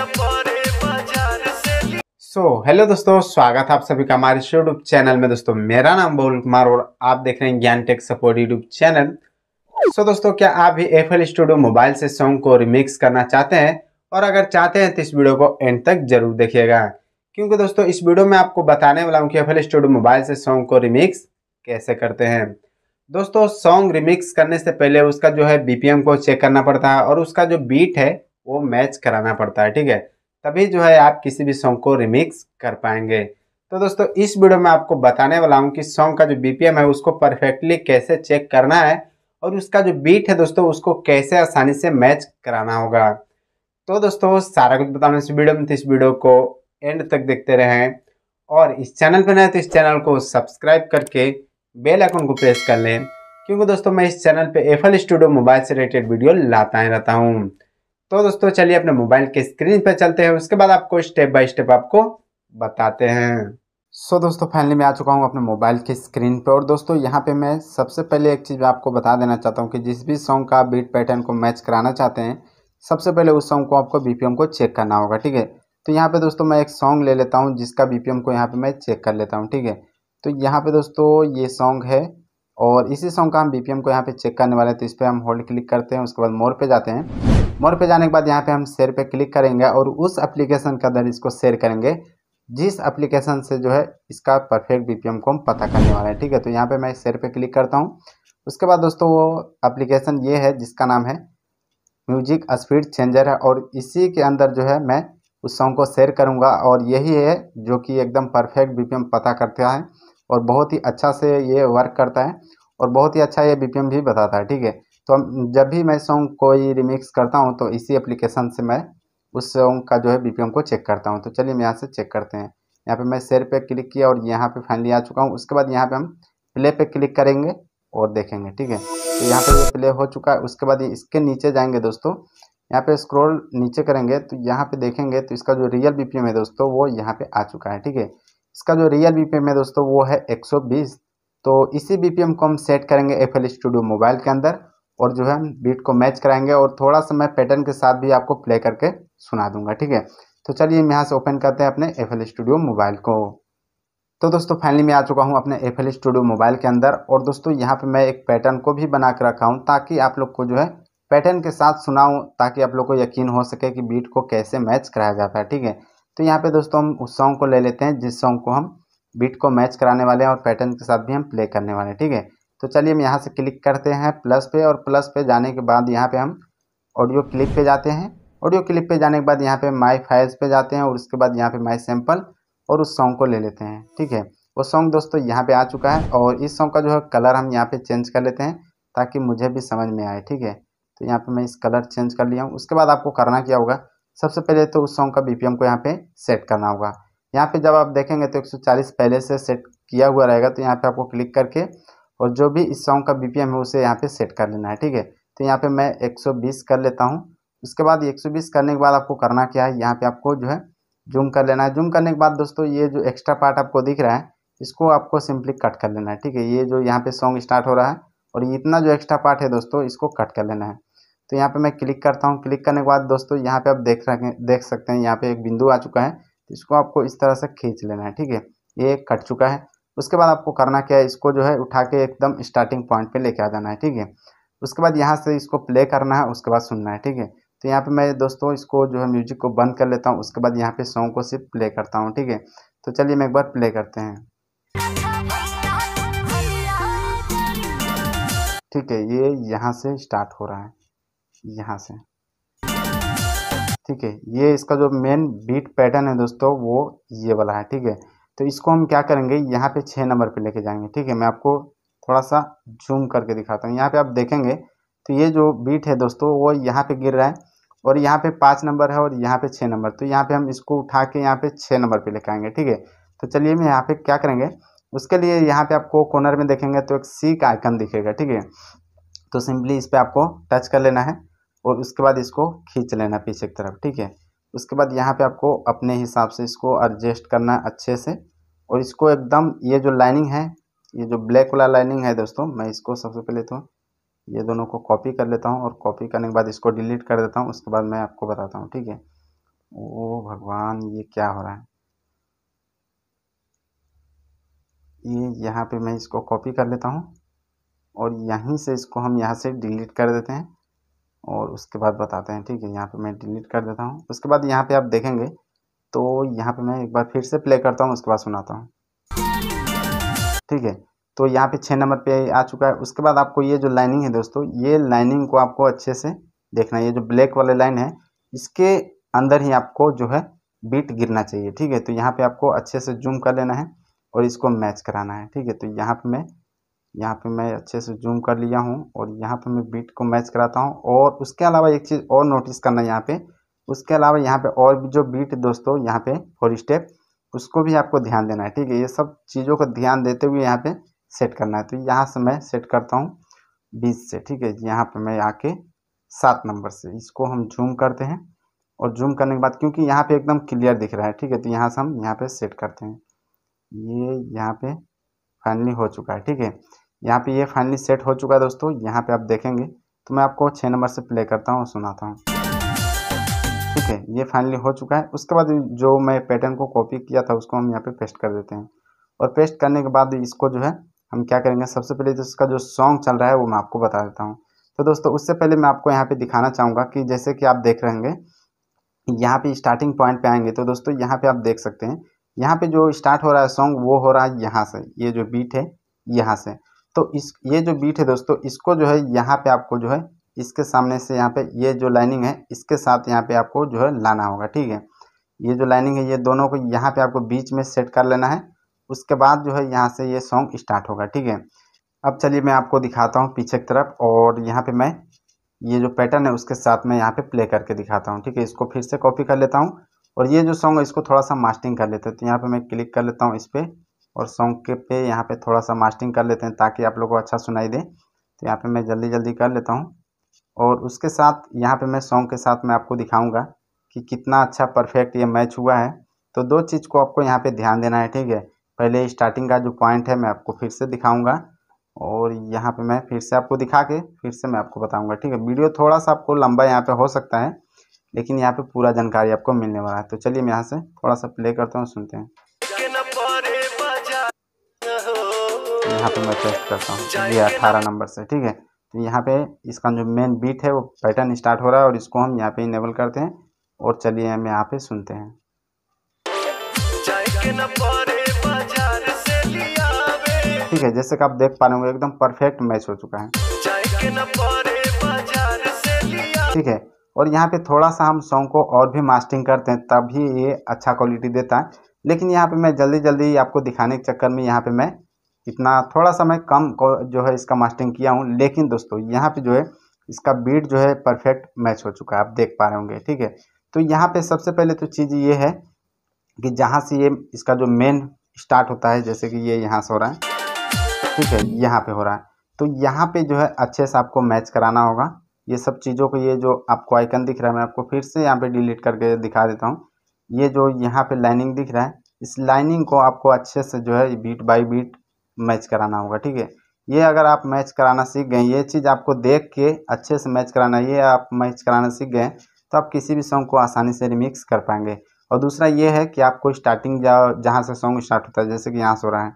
सो so, hello दोस्तों स्वागत है आप सभी का हमारे यूट्यूब चैनल में दोस्तों मेरा नाम बहुल कुमार और आप देख रहे हैं Gyan tech support YouTube channel so so, दोस्तों क्या आप भी एफ एल स्टूडियो मोबाइल से सॉन्ग को रिमिक्स करना चाहते हैं और अगर चाहते हैं तो इस वीडियो को एंड तक जरूर देखिएगा क्योंकि दोस्तों इस वीडियो में आपको बताने वाला हूँ कि एफ एल स्टूडियो मोबाइल से सॉन्ग को रिमिक्स कैसे करते हैं दोस्तों सॉन्ग रिमिक्स करने से पहले उसका जो है बीपीएम को चेक करना पड़ता है और उसका जो बीट है वो मैच कराना पड़ता है ठीक है तभी जो है आप किसी भी सॉन्ग को रिमिक्स कर पाएंगे तो दोस्तों इस वीडियो में आपको बताने वाला हूँ कि सॉन्ग का जो बीपीएम है उसको परफेक्टली कैसे चेक करना है और उसका जो बीट है दोस्तों उसको कैसे आसानी से मैच कराना होगा तो दोस्तों सारा कुछ बताना इस वीडियो में तो इस वीडियो को एंड तक देखते रहें और इस चैनल पर नए तो इस चैनल को सब्सक्राइब करके बेल आइकन को प्रेस कर लें क्योंकि दोस्तों मैं इस चैनल पे एफएल स्टूडियो मोबाइल से रिलेटेड वीडियो लाता ही रहता हूँ तो दोस्तों चलिए अपने मोबाइल के स्क्रीन पर चलते हैं उसके बाद आपको स्टेप बाय स्टेप आपको बताते हैं सो so, दोस्तों फाइनली मैं आ चुका हूँ अपने मोबाइल के स्क्रीन पर और दोस्तों यहाँ पे मैं सबसे पहले एक चीज़ आपको बता देना चाहता हूँ कि जिस भी सॉन्ग का बीट पैटर्न को मैच कराना चाहते हैं सबसे पहले उस सॉन्ग को आपको बीपीएम को चेक करना होगा ठीक है तो यहाँ पे दोस्तों मैं एक सॉन्ग ले लेता हूँ जिसका बी को यहाँ पर मैं चेक कर लेता हूँ ठीक है तो यहाँ पर दोस्तों ये सॉन्ग है और इसी सॉन्ग का हम बी को यहाँ पर चेक करने वाले हैं तो इस पर हम होल्ड क्लिक करते हैं उसके बाद मोर पर जाते हैं मोर पे जाने के बाद यहाँ पे हम शेयर पे क्लिक करेंगे और उस एप्लीकेशन के अंदर इसको शेयर करेंगे जिस एप्लीकेशन से जो है इसका परफेक्ट बी को हम पता करने वाले हैं ठीक है तो यहाँ पे मैं शेयर पे क्लिक करता हूँ उसके बाद दोस्तों वो एप्लीकेशन ये है जिसका नाम है म्यूजिक स्पीड चेंजर है और इसी के अंदर जो है मैं उस सॉन्ग को शेयर करूँगा और यही है जो कि एकदम परफेक्ट बी पता करता है और बहुत ही अच्छा से ये वर्क करता है और बहुत ही अच्छा ये बी भी बताता है ठीक है तो जब भी मैं सॉन्ग कोई रिमिक्स करता हूँ तो इसी एप्लीकेशन से मैं उस सॉन्ग का जो है बी को चेक करता हूँ तो चलिए हम यहाँ से चेक करते हैं यहाँ पे मैं शेयर पे क्लिक किया और यहाँ पे फाइनली आ चुका हूँ उसके बाद यहाँ पे हम प्ले पे क्लिक करेंगे और देखेंगे ठीक है तो यहाँ पे प्ले हो चुका है उसके बाद इसके नीचे जाएंगे दोस्तों यहाँ पे स्क्रॉल नीचे करेंगे तो यहाँ पे देखेंगे तो इसका जो रियल बी है दोस्तों वो यहाँ पे आ चुका है ठीक है इसका जो रियल बी है दोस्तों वो है एक तो इसी बी को हम सेट करेंगे एफ स्टूडियो मोबाइल के अंदर और जो है बीट को मैच कराएंगे और थोड़ा सा मैं पैटर्न के साथ भी आपको प्ले करके सुना दूंगा ठीक है तो चलिए हम यहाँ से ओपन करते हैं अपने एफ स्टूडियो मोबाइल को तो दोस्तों फाइनली मैं आ चुका हूँ अपने एफ स्टूडियो मोबाइल के अंदर और दोस्तों यहाँ पे मैं एक पैटर्न को भी बना के रखा हूँ ताकि आप लोग को जो है पैटर्न के साथ सुनाऊँ ताकि आप लोग को यकीन हो सके कि बीट को कैसे मैच कराया जाता है ठीक है तो यहाँ पे दोस्तों हम उस सॉन्ग को ले लेते हैं जिस सॉन्ग को हम बीट को मैच कराने वाले हैं और पैटर्न के साथ भी हम प्ले करने वाले हैं ठीक है तो चलिए हम यहाँ से क्लिक करते हैं प्लस पे और प्लस पे जाने के बाद यहाँ पे हम ऑडियो क्लिप पे जाते हैं ऑडियो क्लिप पे जाने के बाद यहाँ पे माई फाइल्स पे जाते हैं और उसके बाद यहाँ पे माई सैम्पल और उस सॉन्ग को ले लेते हैं ठीक है वो सॉन्ग दोस्तों यहाँ पे आ चुका है और इस सॉन्ग का जो है कलर हम यहाँ पे चेंज कर लेते हैं ताकि मुझे भी समझ में आए ठीक है तो यहाँ पर मैं इस कलर चेंज कर लिया हूँ उसके बाद आपको करना क्या होगा सबसे पहले तो उस सॉन्ग का बी को यहाँ पर सेट करना होगा यहाँ पर जब आप देखेंगे तो एक पहले से सेट किया हुआ रहेगा तो यहाँ पर आपको क्लिक करके और जो भी इस सॉन्ग का बी है उसे यहाँ पे सेट कर लेना है ठीक है तो यहाँ पे मैं एक कर लेता हूँ उसके बाद एक करने के बाद आपको करना क्या है यहाँ पर आपको जो है जूम कर लेना है जूम करने के बाद दोस्तों ये जो एक्स्ट्रा पार्ट आपको दिख रहा है इसको आपको सिंपली कट कर लेना है ठीक है ये जो यहाँ पे सॉन्ग स्टार्ट हो रहा है और ये इतना जो एक्स्ट्रा पार्ट है दोस्तों इसको कट कर लेना है तो यहाँ पे मैं क्लिक करता हूँ क्लिक करने के बाद दोस्तों यहाँ पे आप देख रहे देख सकते हैं यहाँ पे एक बिंदु आ चुका है इसको आपको इस तरह से खींच लेना है ठीक है ये कट चुका है उसके बाद आपको करना क्या है इसको जो है उठा के एकदम स्टार्टिंग पॉइंट पे लेके आ जाना है ठीक है उसके बाद यहाँ से इसको प्ले करना है उसके बाद सुनना है ठीक है तो यहाँ पे मैं दोस्तों इसको जो है म्यूजिक को बंद कर लेता हूँ उसके बाद यहाँ पे सॉन्ग को सिर्फ प्ले करता हूँ ठीक है तो चलिए मैं एक बार प्ले करते हैं ठीक है ये यहाँ से स्टार्ट हो रहा है यहाँ से ठीक है ये इसका जो मेन बीट पैटर्न है दोस्तों वो ये वाला है ठीक है तो इसको हम क्या करेंगे यहाँ पे छः नंबर पे लेके जाएंगे ठीक है मैं आपको थोड़ा सा जूम करके दिखाता हूँ यहाँ पे आप देखेंगे तो ये जो बीट है दोस्तों वो यहाँ पे गिर रहा है और यहाँ पे पाँच नंबर है और यहाँ पे छः नंबर तो यहाँ पे हम इसको उठा के यहाँ पे छः नंबर पे लेके आएंगे ठीक है तो चलिए मैं यहाँ पे क्या करेंगे उसके लिए यहाँ पे आपको कॉर्नर में देखेंगे तो एक सी का आइकन दिखेगा ठीक है तो सिंपली इस पर आपको टच कर लेना है और उसके बाद इसको खींच लेना पीछे की तरफ ठीक है उसके बाद यहाँ पे आपको अपने हिसाब से इसको एडजस्ट करना है अच्छे से और इसको एकदम ये जो लाइनिंग है ये जो ब्लैक वाला लाइनिंग है दोस्तों मैं इसको सबसे पहले तो ये दोनों को कॉपी कर लेता हूँ और कॉपी करने के बाद इसको डिलीट कर देता हूँ उसके बाद मैं आपको बताता हूँ ठीक है ओ भगवान ये क्या हो रहा है ये यहाँ पे मैं इसको कॉपी कर लेता हूँ और यहीं से इसको हम यहाँ से डिलीट कर देते हैं और उसके बाद बताते हैं ठीक है यहाँ पे मैं डिलीट कर देता हूँ उसके बाद यहाँ पे आप देखेंगे तो यहाँ पे मैं एक बार फिर से प्ले करता हूँ उसके बाद सुनाता हूँ ठीक है तो यहाँ पे छः नंबर पे आ चुका है उसके बाद आपको ये जो लाइनिंग है दोस्तों ये लाइनिंग को आपको अच्छे से देखना है ये जो ब्लैक वाले लाइन है इसके अंदर ही आपको जो है बीट गिरना चाहिए ठीक है तो यहाँ पे आपको अच्छे से जूम कर लेना है और इसको मैच कराना है ठीक है तो यहाँ पे मैं यहाँ पे मैं अच्छे से जूम कर लिया हूँ और यहाँ पे मैं बीट को मैच कराता हूँ और उसके अलावा एक चीज़ और नोटिस करना है यहाँ पे उसके अलावा यहाँ पे और भी जो बीट दोस्तों यहाँ पे फोर स्टेप उसको भी आपको ध्यान देना है ठीक है ये सब चीज़ों को ध्यान देते हुए यहाँ पे सेट करना है तो यहाँ से मैं सेट करता हूँ बीस से ठीक है यहाँ पर मैं आके सात नंबर से इसको हम जूम करते हैं और जूम करने के बाद क्योंकि यहाँ पर एकदम क्लियर दिख रहा है ठीक है तो यहाँ से हम यहाँ पर सेट करते हैं ये यहाँ पर फाइनली हो चुका है ठीक है यहाँ पे ये फाइनली सेट हो चुका है दोस्तों यहाँ पे आप देखेंगे तो मैं आपको छः नंबर से प्ले करता हूँ सुनाता हूँ ठीक है ये फाइनली हो चुका है उसके बाद जो मैं पैटर्न को कॉपी किया था उसको हम यहाँ पे पेस्ट कर देते हैं और पेस्ट करने के बाद इसको जो है हम क्या करेंगे सबसे पहले तो इसका जो सॉन्ग चल रहा है वो मैं आपको बता देता हूँ तो दोस्तों उससे पहले मैं आपको यहाँ पे दिखाना चाहूँगा कि जैसे कि आप देख रहेंगे यहाँ पे स्टार्टिंग पॉइंट पे आएंगे तो दोस्तों यहाँ पे आप देख सकते हैं यहाँ पे जो स्टार्ट हो रहा है सॉन्ग वो हो रहा है यहाँ से ये जो बीट है यहाँ से तो इस ये जो बीट है दोस्तों इसको जो है यहाँ पे आपको जो है इसके सामने से यहाँ पे ये जो लाइनिंग है इसके साथ यहाँ पे आपको जो है लाना होगा ठीक है ये जो लाइनिंग है ये दोनों को यहाँ पे आपको बीच में सेट कर लेना है उसके बाद जो है यहाँ से ये सॉन्ग स्टार्ट होगा ठीक है अब चलिए मैं आपको दिखाता हूँ पीछे की तरफ और यहाँ पे मैं ये जो पैटर्न है उसके साथ मैं यहाँ पे प्ले करके दिखाता हूँ ठीक है इसको फिर से कॉपी कर लेता हूँ और ये जो सॉन्ग है इसको थोड़ा सा मास्टिंग कर लेते हैं तो यहाँ पे मैं क्लिक कर लेता हूँ इस पर और सॉन्ग के पे यहाँ पे थोड़ा सा मास्टिंग कर लेते हैं ताकि आप लोगों को अच्छा सुनाई दे तो यहाँ पे मैं जल्दी जल्दी कर लेता हूँ और उसके साथ यहाँ पे मैं सॉन्ग के साथ मैं आपको दिखाऊंगा कि कितना अच्छा परफेक्ट ये मैच हुआ है तो दो चीज़ को आपको यहाँ पे ध्यान देना है ठीक है पहले स्टार्टिंग का जो पॉइंट है मैं आपको फिर से दिखाऊँगा और यहाँ पे मैं फिर से आपको दिखा के फिर से मैं आपको बताऊँगा ठीक है वीडियो थोड़ा सा आपको लंबा यहाँ पे हो सकता है लेकिन यहाँ पे पूरा जानकारी आपको मिलने वाला है तो चलिए मैं यहाँ से थोड़ा सा प्ले करता हूँ सुनते हैं यहाँ पे मैं टेस्ट करता हूँ चलिए अठारह नंबर से ठीक है तो यहाँ पे इसका जो मेन बीट है वो पैटर्न स्टार्ट हो रहा है और इसको हम यहाँ पे इनेबल करते हैं और चलिए हम यहाँ पे सुनते हैं ठीक है जैसे कि आप देख पा रहे हो एकदम परफेक्ट मैच हो चुका है ठीक है और यहाँ पे थोड़ा सा हम सॉन्ग को और भी मास्टिंग करते हैं तभी ये अच्छा क्वालिटी देता है लेकिन यहाँ पे मैं जल्दी जल्दी आपको दिखाने के चक्कर में यहाँ पे मैं इतना थोड़ा सा मैं कम जो है इसका मास्टिंग किया हूँ लेकिन दोस्तों यहाँ पे जो है इसका बीट जो है परफेक्ट मैच हो चुका है आप देख पा रहे होंगे ठीक है तो यहाँ पे सबसे पहले तो चीज़ ये है कि जहाँ से ये इसका जो मेन स्टार्ट होता है जैसे कि ये यहाँ से हो रहा है ठीक है यहाँ पे हो रहा है तो यहाँ पे जो है अच्छे से आपको मैच कराना होगा ये सब चीज़ों को ये जो आपको आइकन दिख रहा है मैं आपको फिर से यहाँ पे डिलीट करके दिखा देता हूँ ये जो यहाँ पे लाइनिंग दिख रहा है इस लाइनिंग को आपको अच्छे से जो है बीट बाई बीट मैच कराना होगा ठीक है ये अगर आप मैच कराना सीख गए ये चीज़ आपको देख के अच्छे से मैच कराना ये आप मैच कराना सीख गए तो आप किसी भी सॉन्ग को आसानी से रिमिक्स कर पाएंगे और दूसरा ये है कि आपको स्टार्टिंग जहाँ से सॉन्ग स्टार्ट होता है जैसे कि यहाँ से हो रहा है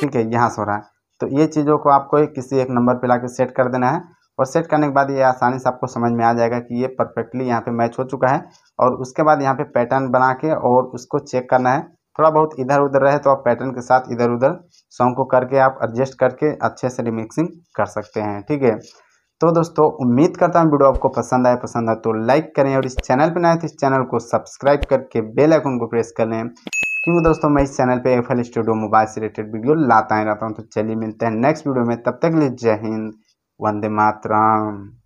ठीक है यहाँ से हो रहा है तो ये चीज़ों को आपको किसी एक नंबर पर ला सेट कर देना है और सेट करने के बाद ये आसानी से आपको समझ में आ जाएगा कि ये परफेक्टली यहाँ पे मैच हो चुका है और उसके बाद यहाँ पे पैटर्न बना के और उसको चेक करना है थोड़ा बहुत इधर उधर रहे तो आप पैटर्न के साथ इधर उधर सॉन्ग को करके आप एडजस्ट करके अच्छे से रिमिक्सिंग कर सकते हैं ठीक है तो दोस्तों उम्मीद करता हूँ वीडियो आपको पसंद आए पसंद आए तो लाइक करें और इस चैनल पर नए तो इस चैनल को सब्सक्राइब करके बेल आइकन को प्रेस कर लें क्योंकि दोस्तों मैं इस चैनल पे एफ स्टूडियो मोबाइल से रिलेटेड वीडियो लाता ही रहता हूँ तो चलिए मिलते हैं नेक्स्ट वीडियो में तब तक लिए जय हिंद de Matram.